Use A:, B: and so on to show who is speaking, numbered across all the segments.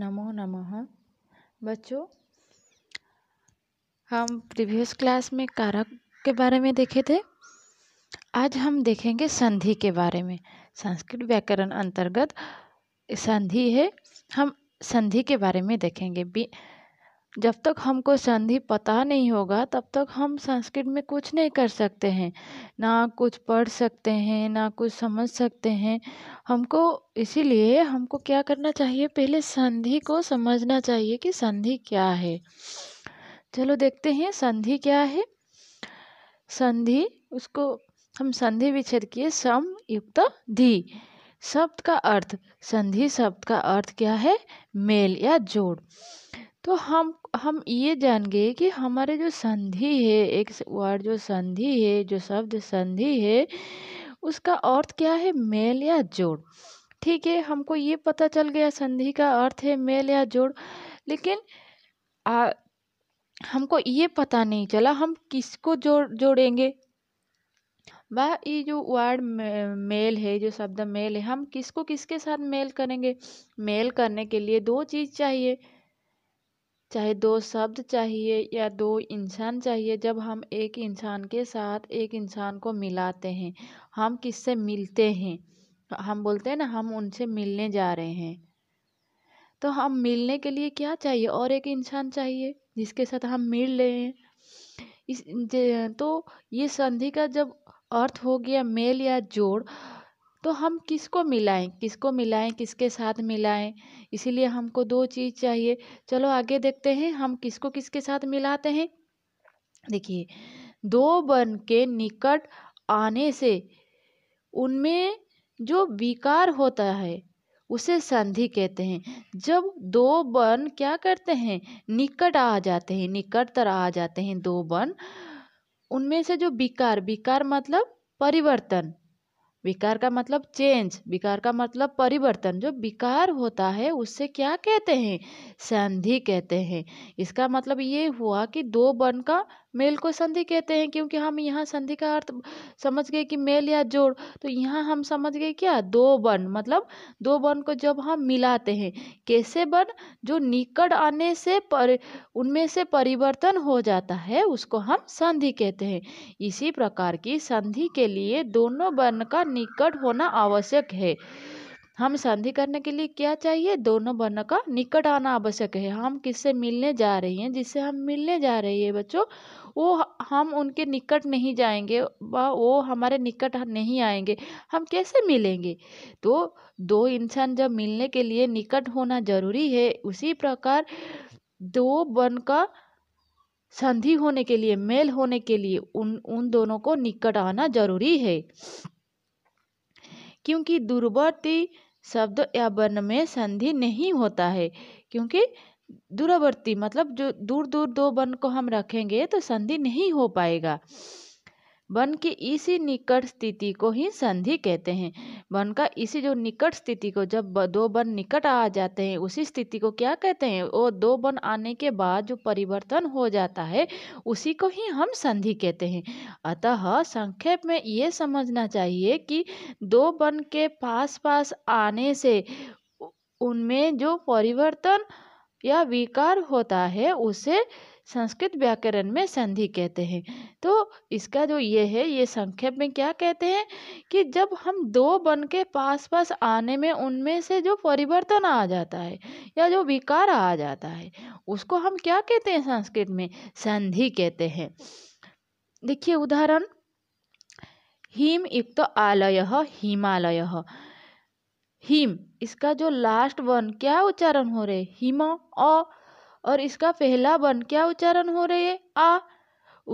A: नमो नमः बच्चों हम प्रीवियस क्लास में कारक के बारे में देखे थे आज हम देखेंगे संधि के बारे में संस्कृत व्याकरण अंतर्गत संधि है हम संधि के बारे में देखेंगे बी जब तक हमको संधि पता नहीं होगा तब तक हम संस्कृत में कुछ नहीं कर सकते हैं ना कुछ पढ़ सकते हैं ना कुछ समझ सकते हैं हमको इसीलिए हमको क्या करना चाहिए पहले संधि को समझना चाहिए कि संधि क्या है चलो देखते हैं संधि क्या है संधि उसको हम संधि विच्छेद किए सम युक्त धि शब्द का अर्थ संधि शब्द का अर्थ क्या है मेल या जोड़ तो हम हम ये जान गए कि हमारे जो संधि है एक वर्ड जो संधि है जो शब्द संधि है उसका अर्थ क्या है मेल या जोड़ ठीक है हमको ये पता चल गया संधि का अर्थ है मेल या जोड़ लेकिन आ, हमको ये पता नहीं चला हम किसको जोड़ जोड़ेंगे वह ये जो वर्ड मेल है जो शब्द मेल है हम किसको किसके साथ मेल करेंगे मेल करने के लिए दो चीज़ चाहिए चाहे दो शब्द चाहिए या दो इंसान चाहिए जब हम एक इंसान के साथ एक इंसान को मिलाते हैं हम किससे मिलते हैं हम बोलते हैं ना हम उनसे मिलने जा रहे हैं तो हम मिलने के लिए क्या चाहिए और एक इंसान चाहिए जिसके साथ हम मिल रहे हैं इस तो ये संधि का जब अर्थ हो गया मेल या जोड़ तो हम किसको मिलाएँ किसको मिलाएँ किसके साथ मिलाएँ इसीलिए हमको दो चीज़ चाहिए चलो आगे देखते हैं हम किसको किसके साथ मिलाते हैं देखिए दो वर्ण के निकट आने से उनमें जो विकार होता है उसे संधि कहते हैं जब दो बन क्या करते हैं निकट आ जाते हैं निकटतर आ जाते हैं दो बन उनमें से जो विकार विकार मतलब परिवर्तन विकार का मतलब चेंज विकार का मतलब परिवर्तन जो विकार होता है उससे क्या कहते हैं संधि कहते हैं इसका मतलब ये हुआ कि दो वर्ण का मेल को संधि कहते हैं क्योंकि हम यहाँ संधि का अर्थ समझ गए कि मेल या जोड़ तो यहाँ हम समझ गए क्या दो बन मतलब दो बन को जब हम मिलाते हैं कैसे बन जो निकट आने से पर उनमें से परिवर्तन हो जाता है उसको हम संधि कहते हैं इसी प्रकार की संधि के लिए दोनों वन का निकट होना आवश्यक है हम संधि करने के लिए क्या चाहिए दोनों वर्ण का निकट आना आवश्यक है हम किससे मिलने जा रहे हैं जिससे हम मिलने जा रहे हैं बच्चों वो हम उनके निकट नहीं जाएंगे वो हमारे निकट नहीं आएंगे हम कैसे मिलेंगे तो दो इंसान जब मिलने के लिए निकट होना जरूरी है उसी प्रकार दो बन का संधि होने के लिए मेल होने के लिए उन उन दोनों को निकट आना जरूरी है क्योंकि दुर्वर्ती शब्द या वर्ण में संधि नहीं होता है क्योंकि दूरवर्ती मतलब जो दूर दूर दो वन को हम रखेंगे तो संधि नहीं हो पाएगा वन की इसी निकट स्थिति को ही संधि कहते हैं वन का इसी जो निकट स्थिति को जब दो वन निकट आ जाते हैं उसी स्थिति को क्या कहते हैं वो दो वन आने के बाद जो परिवर्तन हो जाता है उसी को ही हम संधि कहते हैं अतः संक्षेप में ये समझना चाहिए कि दो वन के पास पास आने से उनमें जो परिवर्तन या विकार होता है उसे संस्कृत व्याकरण में संधि कहते हैं तो इसका जो ये है ये संक्षेप में क्या कहते हैं कि जब हम दो बन के पास पास आने में उनमें से जो परिवर्तन आ जाता है या जो विकार आ जाता है उसको हम क्या कहते हैं संस्कृत में संधि कहते हैं देखिए उदाहरण हिम युक्त आलय हिमालय हिम इसका जो लास्ट वर्ण क्या उच्चारण हो रहे हिम अ और इसका पहला वर्ण क्या उच्चारण हो रहे है आ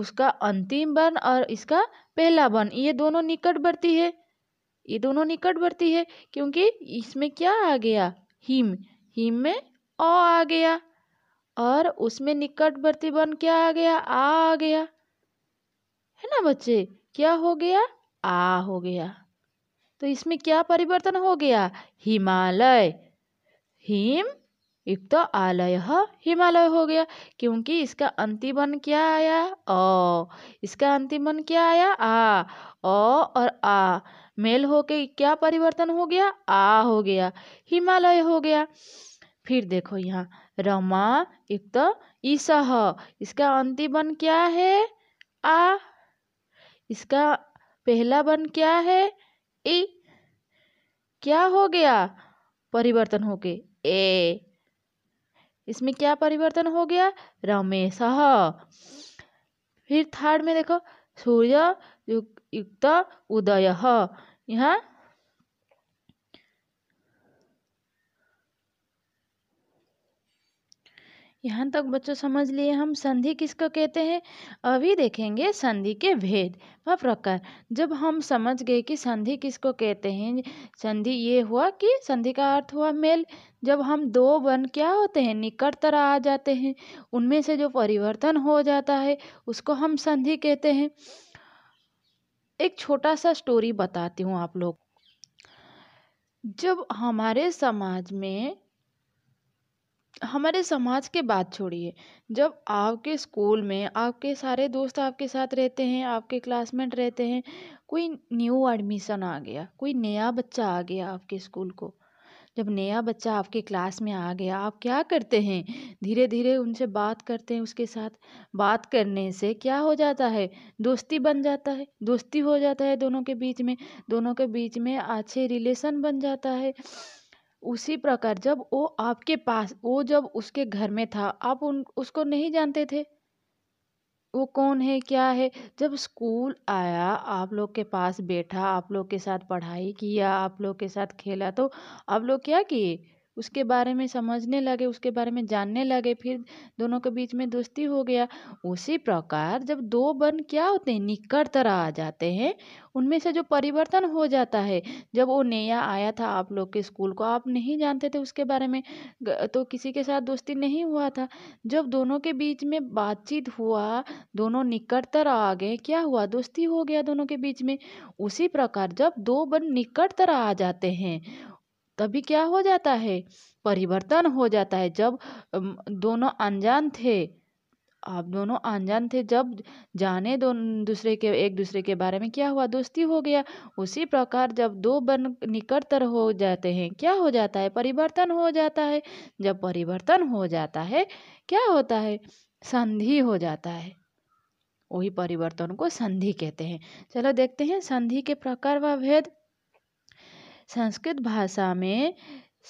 A: उसका अंतिम वर्ण और इसका पहला वर्ण ये दोनों निकट बढ़ती है ये दोनों निकट बढ़ती है क्योंकि इसमें क्या आ गया हिम हिम में अ आ गया और उसमें निकटवर्ती वर्ण क्या आ गया आ आ गया है ना बच्चे क्या हो गया आ हो गया तो इसमें क्या परिवर्तन हो गया हिमालय हिम युक्त तो आलय हिमालय हो गया क्योंकि इसका अंतिम वर्ण क्या आया अ इसका अंतिम वर्ण क्या आया आ ओ और आ मेल होके क्या परिवर्तन हो गया आ हो गया हिमालय हो गया फिर देखो यहाँ रमा युक्त तो ईसह इसका अंतिम वर्ण क्या है आ इसका पहला बन क्या है ए क्या हो गया परिवर्तन होके ए इसमें क्या परिवर्तन हो गया रमेश फिर थर्ड में देखो सूर्य युक्त उदय यहाँ यहाँ तक बच्चों समझ लिए हम संधि किसको कहते हैं अभी देखेंगे संधि के भेद व प्रकार जब हम समझ गए कि संधि किसको कहते हैं संधि ये हुआ कि संधि का अर्थ हुआ मेल जब हम दो वर्ण क्या होते हैं निकट तरह आ जाते हैं उनमें से जो परिवर्तन हो जाता है उसको हम संधि कहते हैं एक छोटा सा स्टोरी बताती हूँ आप लोग जब हमारे समाज में हमारे समाज के बात छोड़िए जब आपके स्कूल में आपके सारे दोस्त आपके साथ रहते हैं आपके क्लासमेट रहते हैं कोई न्यू एडमिशन आ गया कोई नया बच्चा आ गया आपके स्कूल को जब नया बच्चा आपके क्लास में आ गया आप क्या करते हैं धीरे धीरे उनसे बात करते हैं उसके साथ बात करने से क्या हो जाता है दोस्ती बन जाता है दोस्ती हो जाता है दोनों के बीच में दोनों के बीच में अच्छे रिलेशन बन जाता है उसी प्रकार जब वो आपके पास वो जब उसके घर में था आप उन उसको नहीं जानते थे वो कौन है क्या है जब स्कूल आया आप लोग के पास बैठा आप लोग के साथ पढ़ाई किया आप लोग के साथ खेला तो आप लोग क्या किए उसके बारे में समझने लगे उसके बारे में जानने लगे फिर दोनों के बीच में दोस्ती हो गया उसी प्रकार जब दो बन क्या होते हैं निकट तरह आ जाते हैं उनमें से जो परिवर्तन हो जाता है जब वो नया आया था आप लोग के स्कूल को आप नहीं जानते थे उसके बारे में तो किसी के साथ दोस्ती नहीं हुआ था जब दोनों के बीच में बातचीत हुआ दोनों निकटतर आ गए क्या हुआ दोस्ती हो गया दोनों के बीच में उसी प्रकार जब दो बन निकटतर आ जाते हैं तभी क्या हो जाता है परिवर्तन हो जाता है जब दोनों अनजान थे आप दोनों अनजान थे जब जाने दो दूसरे के एक दूसरे के बारे में क्या हुआ दोस्ती हो गया उसी प्रकार जब दो बन निकटतर हो जाते हैं क्या हो जाता है परिवर्तन हो जाता है जब परिवर्तन हो जाता है क्या होता है संधि हो जाता है वही परिवर्तन को संधि कहते हैं चलो देखते हैं संधि के प्रकार व भेद संस्कृत भाषा में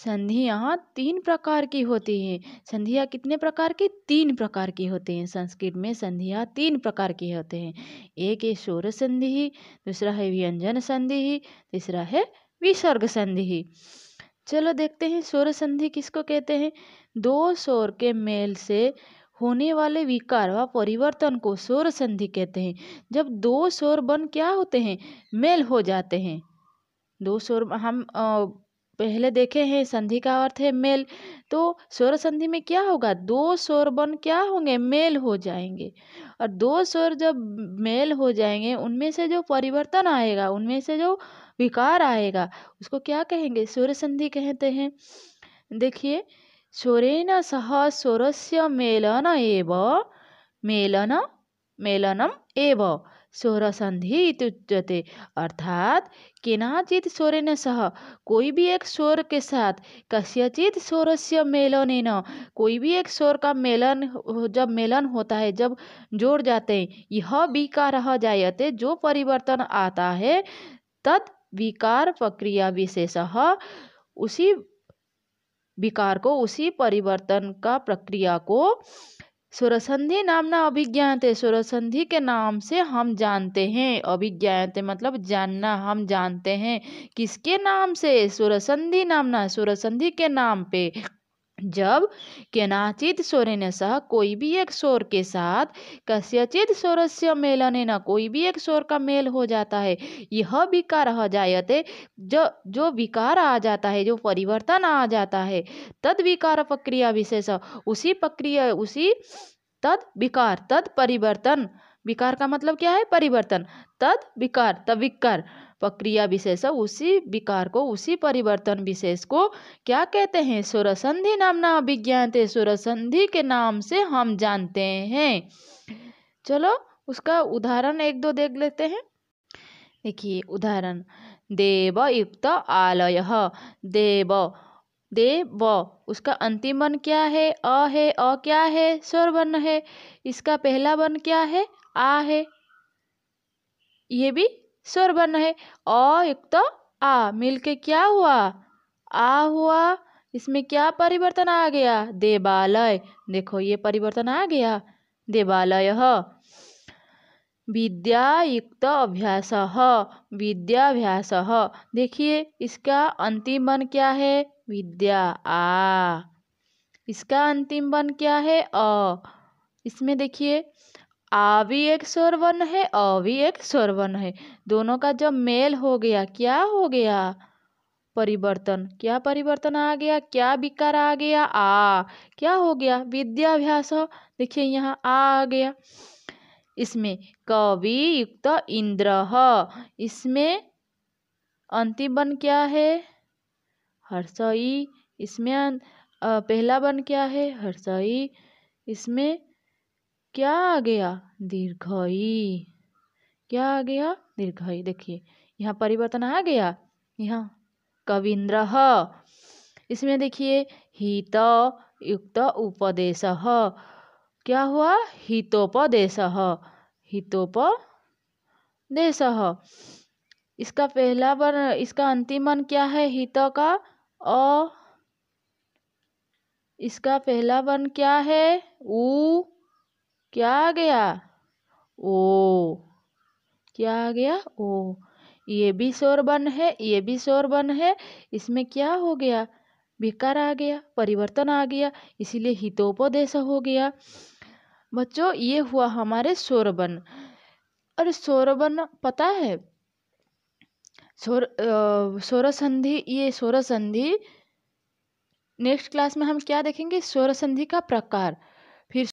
A: संधियाँ तीन प्रकार की होती हैं संधियाँ कितने प्रकार की तीन प्रकार की होती हैं संस्कृत में संधियाँ तीन प्रकार की होते हैं एक है स्वर संधि दूसरा है व्यंजन संधि तीसरा है विसर्ग संधि चलो देखते हैं स्वर संधि किसको कहते हैं दो स्वर के मेल से होने वाले विकार व परिवर्तन को स्वर संधि कहते हैं जब दो स्वर बन क्या होते हैं मेल हो जाते हैं दो स्वर हम पहले देखे हैं संधि का अर्थ है मेल तो स्वर संधि में क्या होगा दो स्वर बन क्या होंगे मेल हो जाएंगे और दो स्वर जब मेल हो जाएंगे उनमें से जो परिवर्तन आएगा उनमें से जो विकार आएगा उसको क्या कहेंगे स्वर संधि कहते हैं देखिए स्वरेण सह स्वरस्य मेलन एव मेलन मेलनम एव स्वरसंधि इत्युच्यते अर्थात केनाचित स्वरेण सह कोई भी एक स्वर के साथ कस्यचित स्वर से मेलन कोई भी एक स्वर का मेलन जब मेलन होता है जब जोड़ जाते हैं यह विकार जायते जो परिवर्तन आता है तत् विकार प्रक्रिया विशेष उसी विकार को उसी परिवर्तन का प्रक्रिया को स्वरसंधि नामना अभिज्ञाते सुरसंधि के नाम से हम जानते हैं अभिज्ञाते मतलब जानना हम जानते हैं किसके नाम से स्वरसंधि नामना सुरसंधि के नाम पे जब केनाचित ने सह कोई भी एक स्वर के साथ कस्यचित स्वर से मेलन न कोई भी एक स्वर का मेल हो जाता है यह विकार जायते जो जो विकार आ जाता है जो परिवर्तन आ जाता है तद विकार प्रक्रिया विशेष उसी प्रक्रिया उसी तद विकार तद परिवर्तन विकार का मतलब क्या है परिवर्तन तद विकार तब विकार प्रक्रिया विशेष उसी विकार को उसी परिवर्तन विशेष को क्या कहते हैं संधि नाम ना अभिज्ञानते स्वरसंधि के नाम से हम जानते हैं चलो उसका उदाहरण एक दो देख लेते हैं देखिए उदाहरण देव युक्त आलय देव देव उसका अंतिम वर्ण क्या है अ है अ क्या है स्वर वर्ण है इसका पहला वर्ण क्या है आ है ये भी स्वर बना है अ एक तो आ मिलके क्या हुआ आ हुआ इसमें क्या परिवर्तन आ गया देवालय देखो ये परिवर्तन आ गया देवालय विद्यायुक्त अभ्यास विद्याभ्यास देखिए इसका अंतिम वन क्या है विद्या आ इसका अंतिम वन क्या है अ इसमें देखिए आ भी एक स्वर वर्ण है अ भी एक स्वर वर्ण है दोनों का जब मेल हो गया क्या हो गया परिवर्तन क्या परिवर्तन आ गया क्या विकार आ गया आ क्या हो गया विद्याभ्यास देखिए यहाँ आ आ गया इसमें कवि युक्त इंद्र इसमें अंतिम बन क्या है हर्षई इसमें अं, पहला बन क्या है हर्षई इसमें क्या आ गया दीर्घई क्या आ गया दीर्घई देखिए यहाँ परिवर्तन आ गया यहाँ कविंद्र इसमें देखिए हित युक्त उपदेश क्या हुआ हितोपदेश हितोपदेश इसका पहला वर्ण इसका अंतिम वर्ण क्या है हित का अ इसका पहला वर्ण क्या है ऊ क्या आ गया ओ क्या आ गया ओ ये भी शोरबन है ये भी शोर बन है इसमें क्या हो गया बेकार आ गया परिवर्तन आ गया इसीलिए हितोपदेश हो गया बच्चों ये हुआ हमारे शोरबन और शोरबन पता है सोर संधि ये सोर संधि नेक्स्ट क्लास में हम क्या देखेंगे सोर संधि का प्रकार